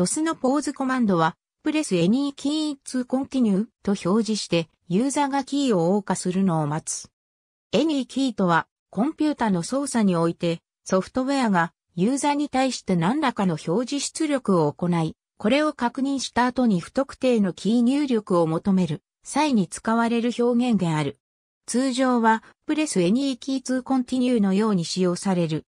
ドスのポーズコマンドは、プレスエニーキーツコンティニューと表示して、ユーザーがキーを謳歌するのを待つ。エニーキーとは、コンピュータの操作において、ソフトウェアがユーザーに対して何らかの表示出力を行い、これを確認した後に不特定のキー入力を求める際に使われる表現である。通常はプレスエニーキーツコンティニューのように使用される。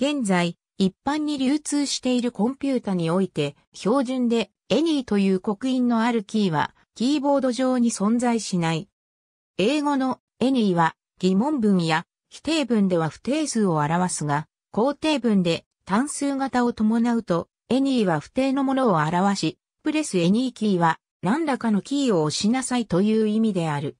現在、一般に流通しているコンピュータにおいて、標準で any という刻印のあるキーは、キーボード上に存在しない。英語の any は、疑問文や否定文では不定数を表すが、肯定文で単数型を伴うと、any は不定のものを表し、プレス any キーは、何らかのキーを押しなさいという意味である。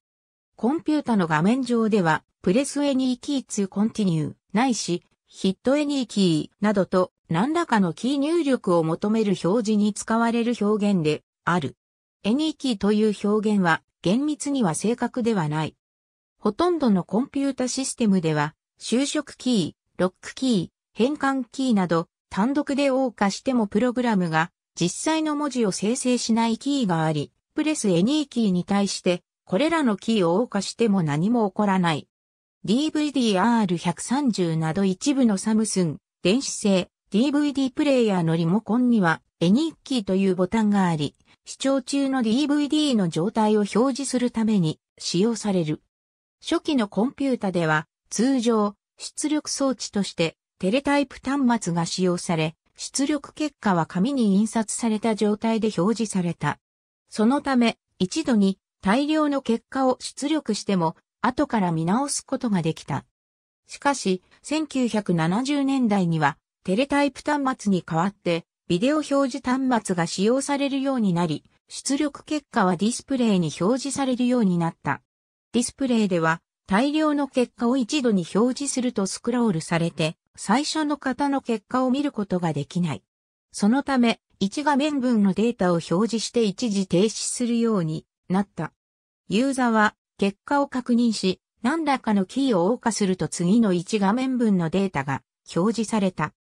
コンピュータの画面上では、プレス any key to continue ないし、ヒットエニーキーなどと何らかのキー入力を求める表示に使われる表現である。エニーキーという表現は厳密には正確ではない。ほとんどのコンピュータシステムでは、就職キー、ロックキー、変換キーなど、単独で謳歌してもプログラムが実際の文字を生成しないキーがあり、プレスエニーキーに対して、これらのキーを謳歌しても何も起こらない。DVD-R130 など一部のサムスン、電子製、DVD プレイヤーのリモコンには、エニッキーというボタンがあり、視聴中の DVD の状態を表示するために使用される。初期のコンピュータでは、通常、出力装置としてテレタイプ端末が使用され、出力結果は紙に印刷された状態で表示された。そのため、一度に大量の結果を出力しても後から見直すことができた。しかし、1970年代には、テレタイプ端末に代わって、ビデオ表示端末が使用されるようになり、出力結果はディスプレイに表示されるようになった。ディスプレイでは、大量の結果を一度に表示するとスクロールされて、最初の方の結果を見ることができない。そのため、1画面分のデータを表示して一時停止するようになった。ユーザーは結果を確認し、何らかのキーを謳歌すると次の1画面分のデータが表示された。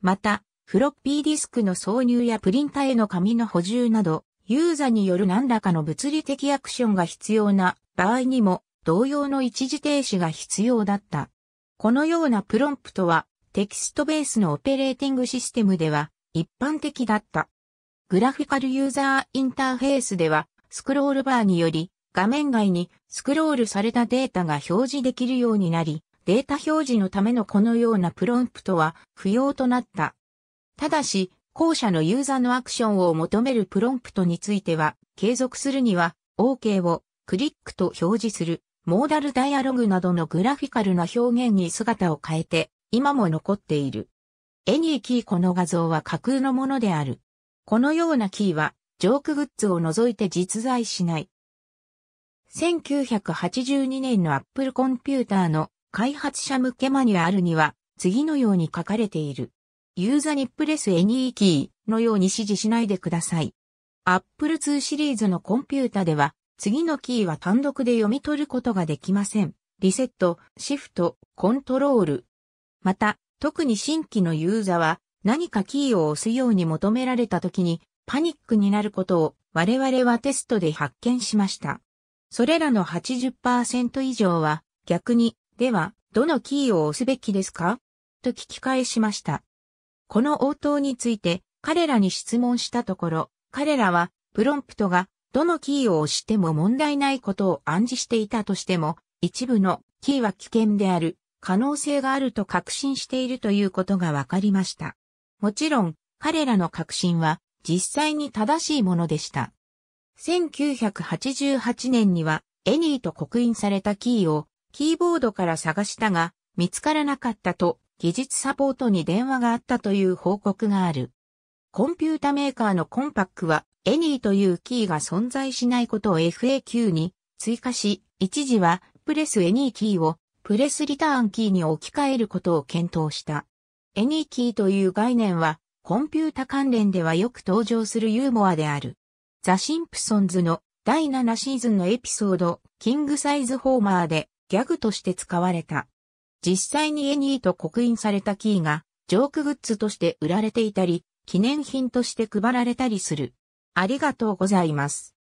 また、フロッピーディスクの挿入やプリンタへの紙の補充など、ユーザによる何らかの物理的アクションが必要な場合にも同様の一時停止が必要だった。このようなプロンプトはテキストベースのオペレーティングシステムでは一般的だった。グラフィカルユーザーインターフェースではスクロールバーにより画面外にスクロールされたデータが表示できるようになり、データ表示のためのこのようなプロンプトは不要となった。ただし、後者のユーザーのアクションを求めるプロンプトについては、継続するには OK をクリックと表示する、モーダルダイアログなどのグラフィカルな表現に姿を変えて、今も残っている。エニーキーこの画像は架空のものである。このようなキーは、ジョークグッズを除いて実在しない。1982年の Apple コンピューターの開発者向けマニュアルには次のように書かれている。ユーザにプレスエニーキーのように指示しないでください。Apple II シリーズのコンピュータでは次のキーは単独で読み取ることができません。リセット、シフト、コントロール。また、特に新規のユーザは何かキーを押すように求められた時にパニックになることを我々はテストで発見しました。それらの80%以上は、逆に、では、どのキーを押すべきですかと聞き返しました。この応答について、彼らに質問したところ、彼らは、プロンプトが、どのキーを押しても問題ないことを暗示していたとしても、一部のキーは危険である、可能性があると確信しているということがわかりました。もちろん、彼らの確信は、実際に正しいものでした。1988年には、エニーと刻印されたキーを、キーボードから探したが、見つからなかったと、技術サポートに電話があったという報告がある。コンピュータメーカーのコンパックは、エニーというキーが存在しないことを FAQ に追加し、一時は、プレスエニーキーを、プレスリターンキーに置き換えることを検討した。エニーキーという概念は、コンピュータ関連ではよく登場するユーモアである。ザ・シンプソンズの第7シーズンのエピソード、キングサイズホーマーでギャグとして使われた。実際にエニーと刻印されたキーが、ジョークグッズとして売られていたり、記念品として配られたりする。ありがとうございます。